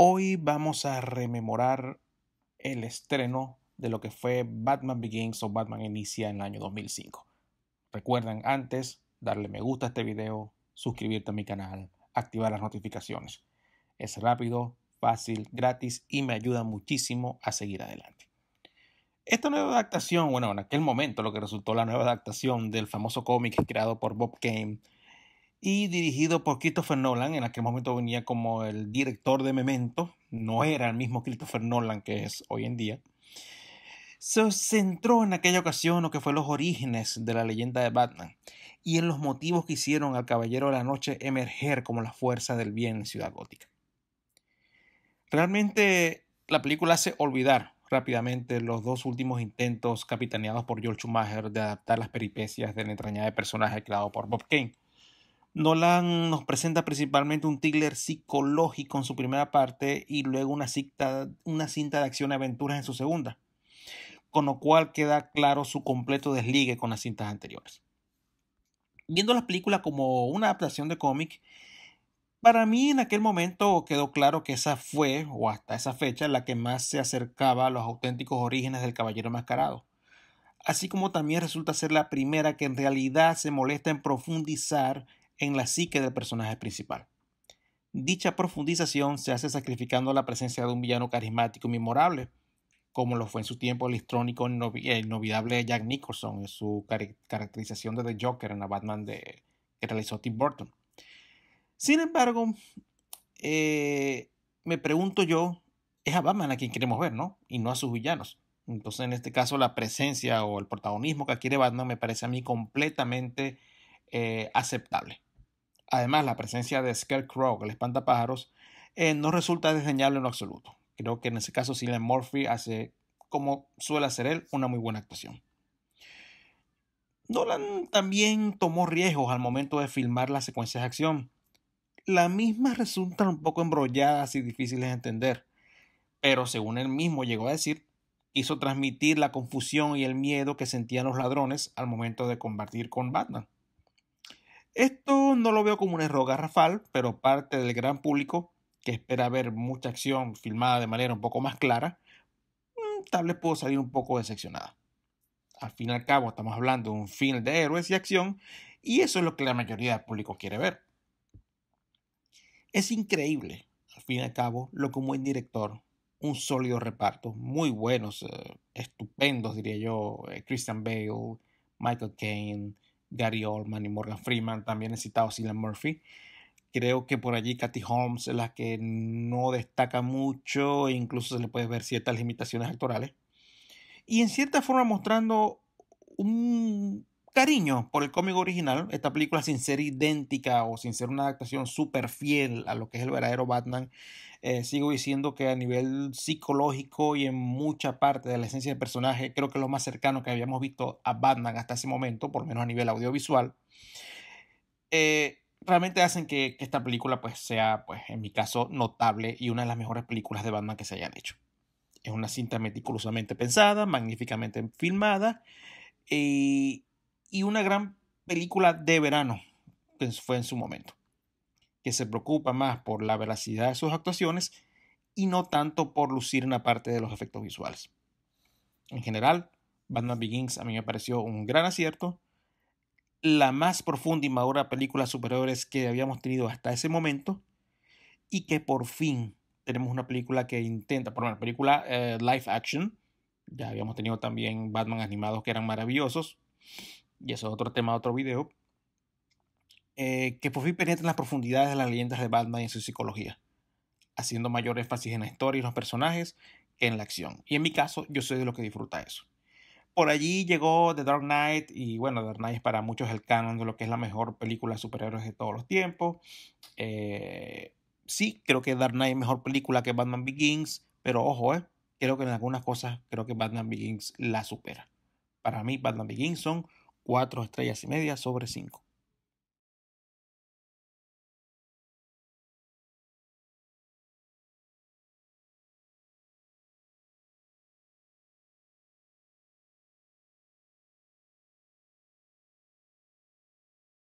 Hoy vamos a rememorar el estreno de lo que fue Batman Begins o Batman Inicia en el año 2005. Recuerden antes darle me gusta a este video, suscribirte a mi canal, activar las notificaciones. Es rápido, fácil, gratis y me ayuda muchísimo a seguir adelante. Esta nueva adaptación, bueno, en aquel momento lo que resultó la nueva adaptación del famoso cómic creado por Bob Kane y dirigido por Christopher Nolan, en aquel momento venía como el director de Memento, no era el mismo Christopher Nolan que es hoy en día. Se centró en aquella ocasión lo que fue los orígenes de la leyenda de Batman y en los motivos que hicieron al Caballero de la Noche emerger como la fuerza del bien en Ciudad Gótica. Realmente la película hace olvidar rápidamente los dos últimos intentos capitaneados por George Schumacher de adaptar las peripecias de del entrañable personaje creado por Bob Kane Nolan nos presenta principalmente un thriller psicológico en su primera parte y luego una cinta, de acción y aventuras en su segunda, con lo cual queda claro su completo desligue con las cintas anteriores. Viendo las películas como una adaptación de cómic, para mí en aquel momento quedó claro que esa fue, o hasta esa fecha, la que más se acercaba a los auténticos orígenes del Caballero Mascarado. Así como también resulta ser la primera que en realidad se molesta en profundizar en la psique del personaje principal. Dicha profundización se hace sacrificando la presencia de un villano carismático y memorable, como lo fue en su tiempo el histrónico inolvidable Jack Nicholson en su caracterización de The Joker en la Batman de, que realizó Tim Burton. Sin embargo, eh, me pregunto yo, es a Batman a quien queremos ver, ¿no? Y no a sus villanos. Entonces, en este caso, la presencia o el protagonismo que adquiere Batman me parece a mí completamente eh, aceptable. Además, la presencia de Scarecrow, el espantapájaros, eh, no resulta desdeñable en lo absoluto. Creo que en ese caso Cillian Murphy hace, como suele hacer él, una muy buena actuación. Nolan también tomó riesgos al momento de filmar las secuencias de acción. Las mismas resultan un poco embrolladas y difíciles de entender, pero según él mismo llegó a decir, hizo transmitir la confusión y el miedo que sentían los ladrones al momento de combatir con Batman. Esto no lo veo como un error garrafal, pero parte del gran público que espera ver mucha acción filmada de manera un poco más clara, mm, tal vez puedo salir un poco decepcionada. Al fin y al cabo, estamos hablando de un film de héroes y acción, y eso es lo que la mayoría del público quiere ver. Es increíble, al fin y al cabo, lo que un buen director, un sólido reparto, muy buenos, eh, estupendos, diría yo, eh, Christian Bale, Michael Caine, Gary Oldman y Morgan Freeman, también he citado Cillian Murphy. Creo que por allí Kathy Holmes es la que no destaca mucho, e incluso se le puede ver ciertas limitaciones actorales. Y en cierta forma mostrando un cariño por el cómic original. Esta película sin ser idéntica o sin ser una adaptación súper fiel a lo que es el verdadero Batman, eh, sigo diciendo que a nivel psicológico y en mucha parte de la esencia del personaje, creo que es lo más cercano que habíamos visto a Batman hasta ese momento, por lo menos a nivel audiovisual. Eh, realmente hacen que, esta película pues sea, pues en mi caso, notable y una de las mejores películas de Batman que se hayan hecho. Es una cinta meticulosamente pensada, magníficamente filmada y y una gran película de verano, que fue en su momento, que se preocupa más por la veracidad de sus actuaciones y no tanto por lucir una parte de los efectos visuales. En general, Batman Begins a mí me pareció un gran acierto, la más profunda y madura película superiores que habíamos tenido hasta ese momento y que por fin tenemos una película que intenta, por una película eh, live action, ya habíamos tenido también Batman animados que eran maravillosos, y eso es otro tema de otro video, eh, que por fin penetra en las profundidades de las leyendas de Batman y en su psicología, haciendo mayor énfasis en la historia y los personajes que en la acción. Y en mi caso, yo soy de los que disfruta eso. Por allí llegó The Dark Knight, y bueno, The Dark Knight es para muchos el canon de lo que es la mejor película de superhéroes de todos los tiempos. Eh, sí, creo que Dark Knight es mejor película que Batman Begins, pero ojo, eh, creo que en algunas cosas creo que Batman Begins la supera. Para mí, Batman Begins son 4 estrellas y media sobre 5.